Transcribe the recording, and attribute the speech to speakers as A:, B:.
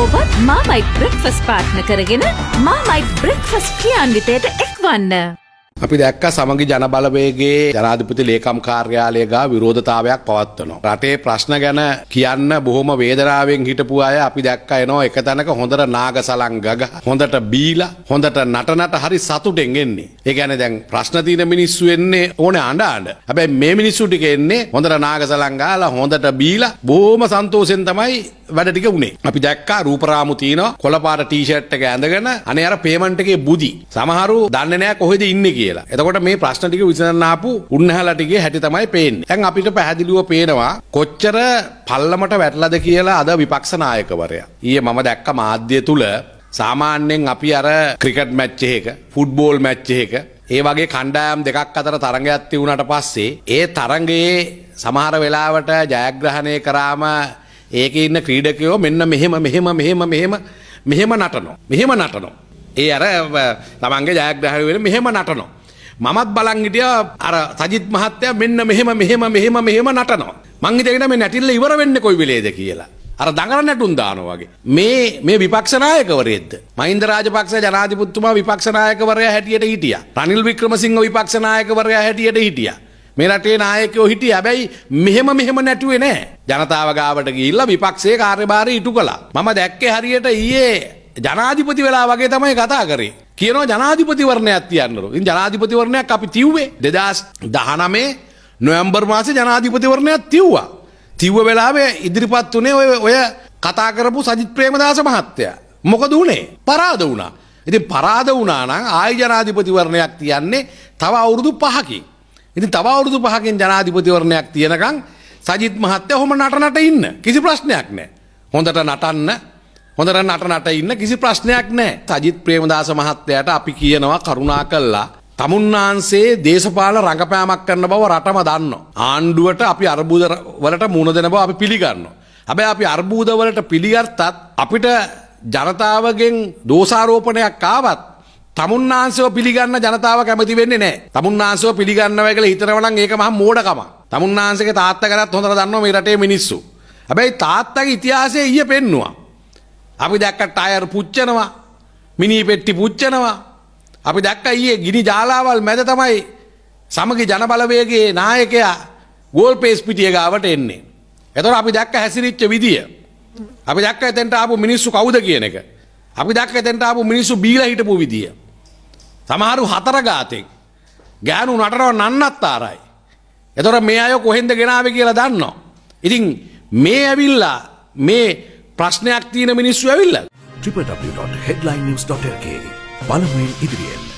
A: ඔබත් Marmite breakfast පාට්න කරගෙන Marmite breakfast ක්‍රියාන්විතයට එක්වන්න. අපි දැක්ක සමගි ජනබලවේගේ ජනාධිපති ලේකම් කාර්යාලය ගා විරෝධතාවයක් පවත්වනවා. රටේ ප්‍රශ්න ගැන කියන්න බොහොම වේදනාවෙන් හිටපු අය අපි දැක්ක එනවා එක තැනක හොඳට නාගසලං ගග හොඳට බීලා හොඳට නටනට හරි සතුටෙන් එන්නේ. ඒ කියන්නේ දැන් ප්‍රශ්න තියෙන මිනිස්සු එන්නේ ඕනේ අඬ අඬ. හැබැයි මේ මිනිස්සු ටික එන්නේ හොඳට නාගසලං ගාලා හොඳට බීලා බොහොම සන්තෝෂෙන් තමයි වැඩටික වුණේ අපි දැක්කා රූපරාමු තියෙන කොළපාට ටීෂර්ට් එක ඇඳගෙන අනේ අර පේමන්ට් එකේ බුදි සමහරු දන්නේ නැහැ කොහෙද ඉන්නේ කියලා එතකොට මේ ප්‍රශ්න ටික විසඳන්න ආපු උන්නහලා ටිකේ හැටි තමයි පේන්නේ දැන් අපිට පැහැදිලිව පේනවා කොච්චර පල්ලමට වැටලද කියලා අද විපක්ෂ නායකවරයා ඊයේ මම දැක්ක මාධ්‍ය තුල සාමාන්‍යයෙන් අපි අර ක්‍රිකට් මැච් එකක ෆුට්බෝල් මැච් එකක ඒ වගේ කණ්ඩායම් දෙකක් අතර තරඟයක් තිබුණාට පස්සේ ඒ තරඟයේ සමහර වෙලාවට ජයග්‍රහණය කරාම ඒකේ ඉන්න ක්‍රීඩකයෝ මෙන්න මෙහෙම මෙහෙම මෙහෙම මෙහෙම මෙහෙම නටනවා. මෙහෙම නටනවා. ඒ අර තමන්ගේ ජයග්‍රහණය වෙන මෙහෙම නටනවා. මමත් බලන් හිටියා අර සජිත් මහත්තයා මෙන්න මෙහෙම මෙහෙම මෙහෙම මෙහෙම නටනවා. මං හිතගෙන මේ නැටිල්ල ඉවර වෙන්නේ කොයි වෙලේද කියලා. අර දඟල නැටුම් දානවා වගේ. මේ මේ විපක්ෂ නායකවරයෙක්ද? මහින්ද රාජපක්ෂ ජනාධිපතිතුමා විපක්ෂ නායකවරයා හැටියට හිටියා. රනිල් වික්‍රමසිංහ විපක්ෂ නායකවරයා හැටියට හිටියා. මේ රටේ නායකයෝ හිටිය හැබැයි මෙහෙම මෙහෙම නැටුවේ නෑ ජනතාව ගාවට ගිහිල්ලා විපක්ෂයේ කාර්යභාරය ඉටු කළා මම දැක්කේ හරියට ඊයේ ජනාධිපති වෙලා වගේ තමයි කතා කරේ කියනවා ජනාධිපතිවරණයක් තියන්නලු ඉතින් ජනාධිපතිවරණයක් අපි තිව්වේ 2019 නොවැම්බර් මාසේ ජනාධිපතිවරණයක් තිව්වා තිව්ව වෙලාවේ ඉදිරිපත් උනේ ඔය ඔය කතා කරපු සජිත් ප්‍රේමදාස මහත්තයා මොකද උනේ පරාද වුණා ඉතින් පරාද වුණා නම් ආය ජනාධිපතිවරණයක් තියන්නේ තව අවුරුදු 5කින් ඉති තවරුදු පහකින් ජනාධිපතිවරණයක් තියෙනකං සජිත් මහත්තය හොම නටනට ඉන්න කිසි ප්‍රශ්නයක් නෑ. හොඳට නටන්න හොඳට නටනට ඉන්න කිසි ප්‍රශ්නයක් නෑ සජිත් ප්‍රේමදාස මහත්තයට අපි කියනවා කරුණා කල්ලා. තමුන්නාන්සේ දේශපාල රඟපෑමක් කරන්න බව රටම දන්න. ආණ්ඩුවට අපි අර්බූද වලට මුණ දෙන බව අපි පිළිගන්න. හැබැ අපි අර්බූදවලට පිළිගත්තත් අපිට ජනතාවගෙන් දෝසාරෝපණයක් කාවත් තමුන්නාන්සව පිළිගන්න ජනතාව කැමති වෙන්නේ නැහැ. තමුන්නාන්සව පිළිගන්නව කියලා හිතනවනම් ඒක මහා මෝඩකම. තමුන්නාන්සගේ තාත්තා කරත් හොඳට දන්නවා මේ රටේ මිනිස්සු. හැබැයි තාත්තගේ ඉතිහාසය ඊයේ පෙන්නවා. අපි දැක්ක ටයර් පුච්චනවා. මිනි පෙට්ටි පුච්චනවා. අපි දැක්ක ඊයේ ගිනි ජාලාවල් මැද තමයි සමගි ජනබලවේගයේ නායකයා ගෝල්පේස් පිටිය ගාවට එන්නේ. එතකොට අපි දැක්ක හැසිරිච්ච විදිය. අපි දැක්ක එතෙන්ට ආපු මිනිස්සු කවුද කියන එක. අපි දැක්ක එතෙන්ට ආපු මිනිස්සු බීලා හිටපු විදිය. සමහරු හතරගාතෙක් ගෑනු නටරව නන්නත් ආරයි. එතොර මේ අය කොහෙන්ද ගෙනාව කියලා දන්නවා. ඉතින් මේ ඇවිල්ලා මේ ප්‍රශ්නයක් තියෙන මිනිස්සු ඇවිල්ල. ්‍රිප.හෙඩ්ලයින්.ක බලමෙන් ඉදිරිියෙන්.